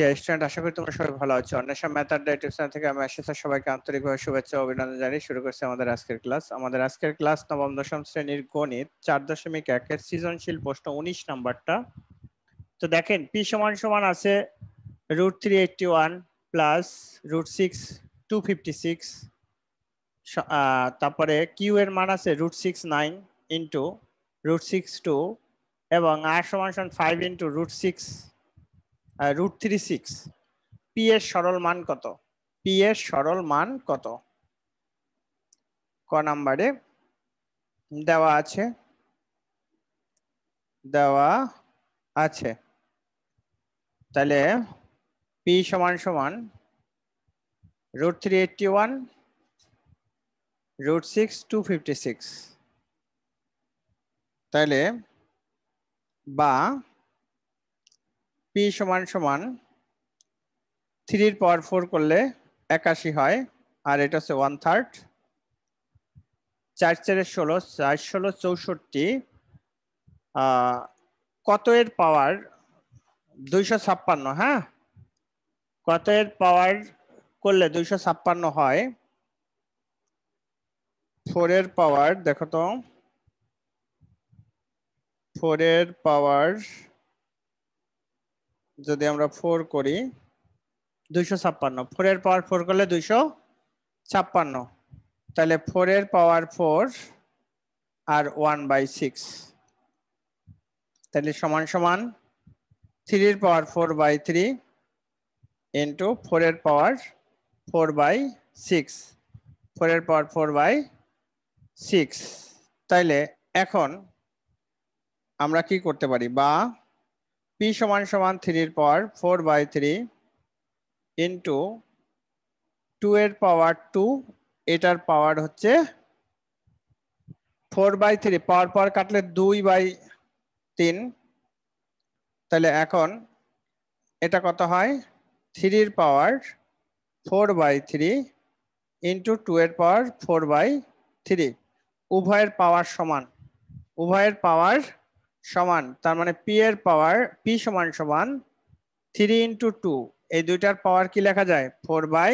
dear student আশা করি তোমরা সবাই ভালো আছো অন্বেষা মেথড ডাইটিভ সেন্টার থেকে আমি আশিসা সবাইকে আন্তরিকভাবে শুভেচ্ছা অভিনন্দন জানিয়ে শুরু করছি আমাদের আজকের ক্লাস আমাদের আজকের ক্লাস নবম দশম শ্রেণীর গণিত চার দশমিক একের সৃজনশীল প্রশ্ন উনিশ নাম্বারটা তো দেখেন পি সমান সমান আছে root three eighty one plus root six two fifty six তারপরে কিউ এর মান আছে root six nine into root six two এবং আর সমান সমান five into root six root three six P এর সরল মান কত পি এর সরল মান কত ক নাম্বারে দেওয়া আছে দেওয়া আছে তাহলে পি সমান সমান root three eighty one root six two fifty six তাহলে বা পি সমান সমান থ্রির পাওয়ার ফোর করলে একাশি হয় আর এটা হচ্ছে ওয়ান থার্ড চার চারের ষোলো চার ষোলো চৌষট্টি কত এর পাওয়ার দুইশো ছাপ্পান্ন হ্যাঁ কত এর পাওয়ার করলে দুইশো ছাপ্পান্ন হয় ফোরের পাওয়ার দেখো তো ফোরের পাওয়ার যদি আমরা ফোর করি দুইশো ছাপ্পান্ন ফোরের পাওয়ার ফোর করলে দুইশো ছাপ্পান্ন তাহলে ফোরের পাওয়ার ফোর আর ওয়ান বাই সিক্স তাহলে সমান সমান থ্রির power four by three into ফোরের পাওয়ার ফোর বাই সিক্স ফোরের পাওয়ার ফোর বাই সিক্স তাইলে এখন আমরা কি করতে পারি বা পি সমান সমান থ্রির power four by three into two এর পাওয়ার টু এটার পাওয়ার হচ্ছে four by three power power কাটলে দুই বাই তিন তাহলে এখন এটা কত হয় থ্রির power four by three into two এর পাওয়ার ফোর বাই থ্রি উভয়ের পাওয়ার সমান উভয়ের পাওয়ার সমান তার মানে পি এর পাওয়ার পি সমান সমান থ্রি ইন্টু টু এই দুইটার পাওয়ার কি লেখা যায় ফোর বাই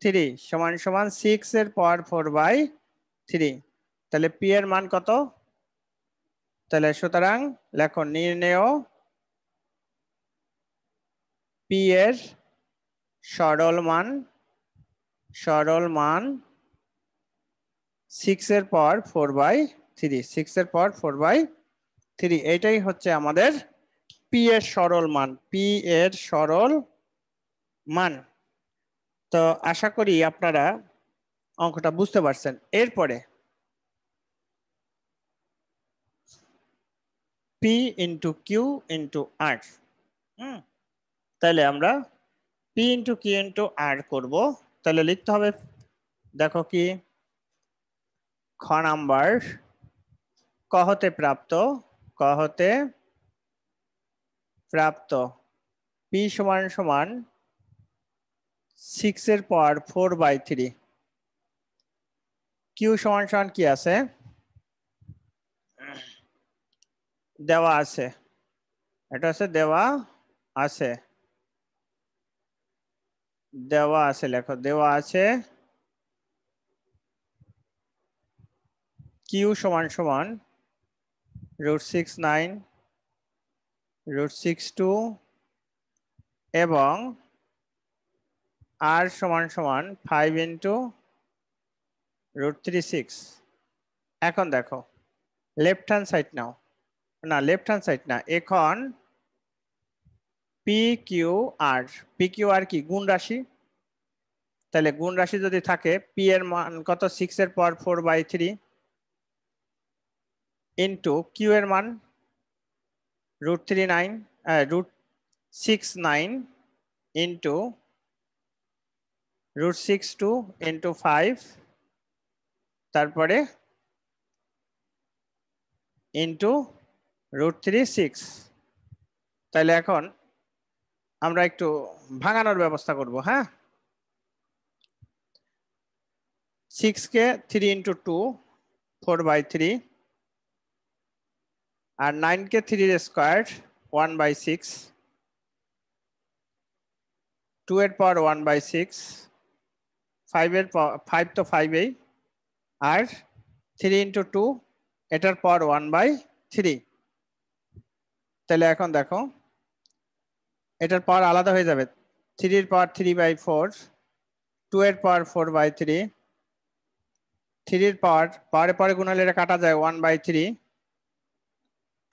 থ্রি সমান সমান সিক্স এর পাওয়ার ফোর বাই থ্রি তাহলে পি এর মান কত তাহলে সুতরাং লেখো নির্ণেয় পি এর সরল মান সরল মান সিক্সের পর ফোর বাই থ্রি সিক্সের পর ফোর বাই থ্রি এটাই হচ্ছে আমাদের পি এর সরল মান পি এর সরল মান তো আশা করি আপনারা অঙ্কটা বুঝতে পারছেন এরপরে P into Q into R হুম তাহলে আমরা P into Q into R করবো তাহলে লিখতে হবে দেখো কি খ নাম্বার কহতে প্রাপ্ত ক হতে প্রাপ্ত পি সমান সমান সিক্স এর power four by three Q সমান সমান কি আছে দেওয়া আছে এটা হচ্ছে দেওয়া আছে দেওয়া আছে লেখো দেওয়া আছে কিউ সমান সমান root 6 9 root 6 2 এবং r সমান সমান 5 ইনটু root 3 6 এখন দেখো লেফট হ্যান্ড সাইড নাও না লেফট হ্যান্ড সাইড না এখন P Q R P Q R কি গুণ রাশি তাহলে গুণ রাশি যদি থাকে পি এর মান কত সিক্সের পর four by three into Q এর মান root three nine root six nine into root six two into five তারপরে ইন্টু রুট থ্রি সিক্স তাহলে এখন আমরা একটু ভাঙানোর ব্যবস্থা করব হ্যাঁ সিক্সকে three into two four by three আর নাইন কে থ্রির square one by six two এর পাওয়ার ওয়ান বাই সিক্স ফাইভের ফাইভ তো ফাইভেই আর থ্রি ইন্টু টু এটার পর ওয়ান বাই থ্রি তাহলে এখন দেখো এটার পাওয়ার আলাদা হয়ে যাবে থ্রির power three by four two এর পাওয়ার ফোর বাই থ্রি থ্রির পাওয়ার পরে পরে গুণালে এটা কাটা যায় ওয়ান বাই থ্রি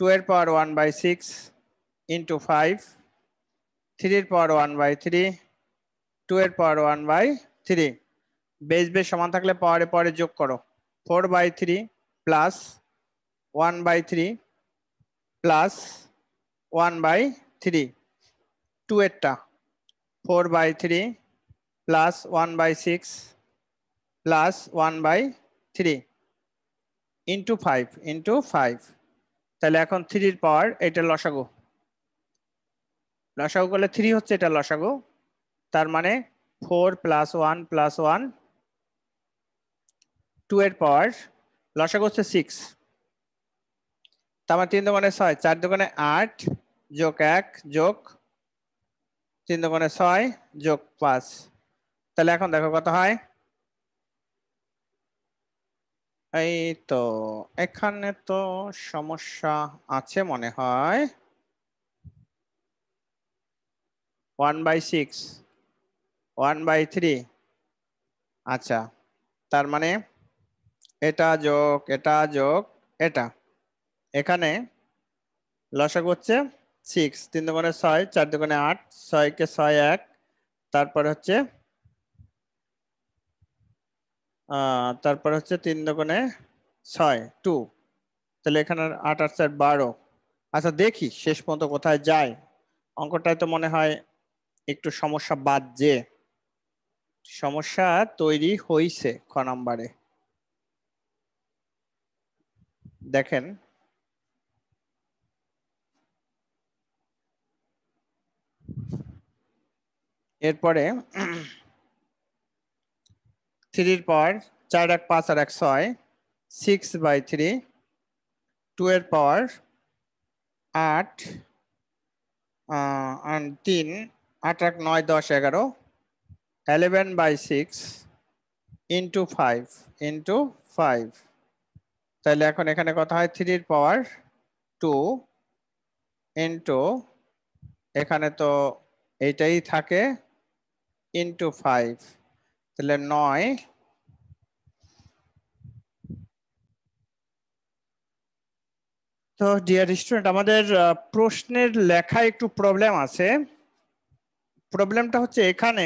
2 এর পাওয়ার 1 বাই 6 ইনটু 5 3 এর পাওয়ার 1 বাই 3 2 এর পাওয়ার 1 বাই 3 বেস বেস সমান থাকলে পাওয়ারে পাওয়ারে যোগ করো 4 by 3 plus 1 by 3 plus 1 by 3 2 এরটা 4 by 3 plus 1 by 6 plus 1 by 3 into 5 into 5 তাহলে এখন থ্রির পাওয়ার এটা লসাগু লসাগু করলে থ্রি হচ্ছে এটা লসাগু তার মানে four plus one plus one two এর পাওয়ার লসাগু হচ্ছে সিক্স তার মানে তিন দোকানে ছয় চার দোকানে আট যোগ এক যোগ তিন দোকানে ছয় যোগ পাঁচ তাহলে এখন দেখো কত হয় এই তো এখানে তো সমস্যা আছে মনে হয় one by six one by three আচ্ছা তার মানে এটা যোগ এটা যোগ এটা এখানে লসক হচ্ছে সিক্স তিন দোকানে ছয় চার দোকানে আট ছয়কে ছয় এক তারপর হচ্ছে তারপর হচ্ছে তিন দোকানে ছয় টু তাহলে এখানে আট আট চার বারো আচ্ছা দেখি শেষ পর্যন্ত কোথায় যায় অঙ্কটায় তো মনে হয় একটু সমস্যা বাদ যে সমস্যা তৈরি হয়েছে খ নাম্বারে দেখেন এরপরে থ্রির পাওয়ার চার এক পাঁচ আর এক ছয় সিক্স বাই থ্রি টু এর পর আট তিন আট এক নয় দশ এগারো eleven by six into five into five তাহলে এখন এখানে কথা হয় থ্রির পাওয়ার টু ইন্টু এখানে তো এইটাই থাকে ইন্টু ফাইভ তাহলে নয় তো ডিয়ার স্টুডেন্ট আমাদের প্রশ্নের লেখা একটু প্রবলেম আছে প্রবলেমটা হচ্ছে এখানে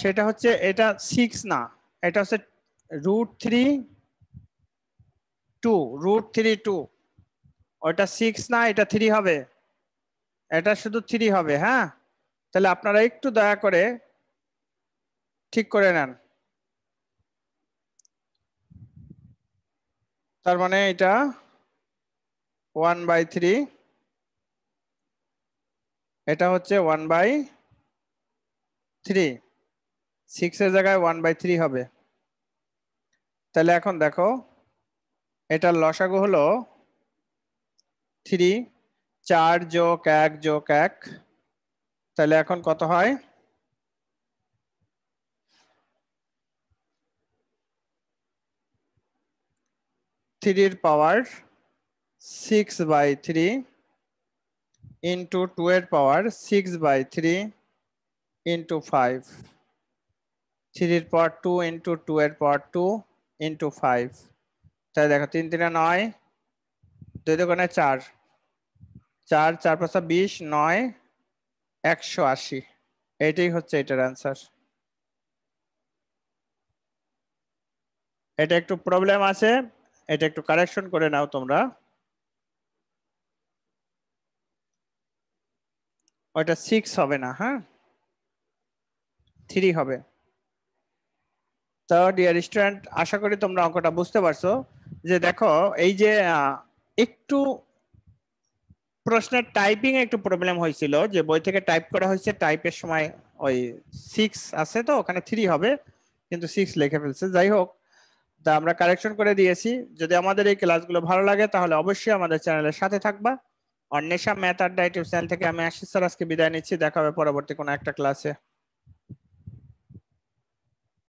সেটা হচ্ছে এটা সিক্স না এটা হচ্ছে root three two root three two ওটা সিক্স না এটা থ্রি হবে এটা শুধু থ্রি হবে হ্যাঁ তাহলে আপনারা একটু দয়া করে ঠিক করে নেন তার মানে এটা ওয়ান বাই থ্রি এটা হচ্ছে ওয়ান বাই থ্রি সিক্সের জায়গায় ওয়ান বাই থ্রি হবে তাহলে এখন দেখো এটার লসাগু হলো থ্রি চার যোগ এক যোগ এক তাহলে এখন কত হয় থ্রির power six by three into two এর power six by three into five থ্রির পাওয়ার টু ইন্টু টু এর পাওয়ার টু ইন্টু ফাইভ তাই দেখো তিন তিনে নয় দুই দোকানে চার চার চার পাঁচশো বিশ নয় একশো আশি এটাই হচ্ছে এটার অ্যান্সার এটা একটু প্রবলেম আছে এটা একটু কারেকশন করে নাও তোমরা ওইটা সিক্স হবে না হ্যাঁ থ্রি হবে তো ডিয়ার স্টুডেন্ট আশা করি তোমরা অঙ্কটা বুঝতে পারছো যে দেখো এই যে একটু প্রশ্নের টাইপিং একটু প্রবলেম হয়েছিল যে বই থেকে টাইপ করা হয়েছে টাইপের সময় ওই সিক্স আছে তো ওখানে থ্রি হবে কিন্তু সিক্স লিখে ফেলছে যাই হোক তা আমরা কারেকশন করে দিয়েছি যদি আমাদের এই ক্লাসগুলো ভালো লাগে তাহলে অবশ্যই আমাদের চ্যানেলের সাথে থাকবা অন্বেষা ম্যাথ আর ডাইটিভ চ্যানেল থেকে আমি আশিস স্যার আজকে বিদায় নিচ্ছি দেখা হবে পরবর্তী কোনো একটা ক্লাসে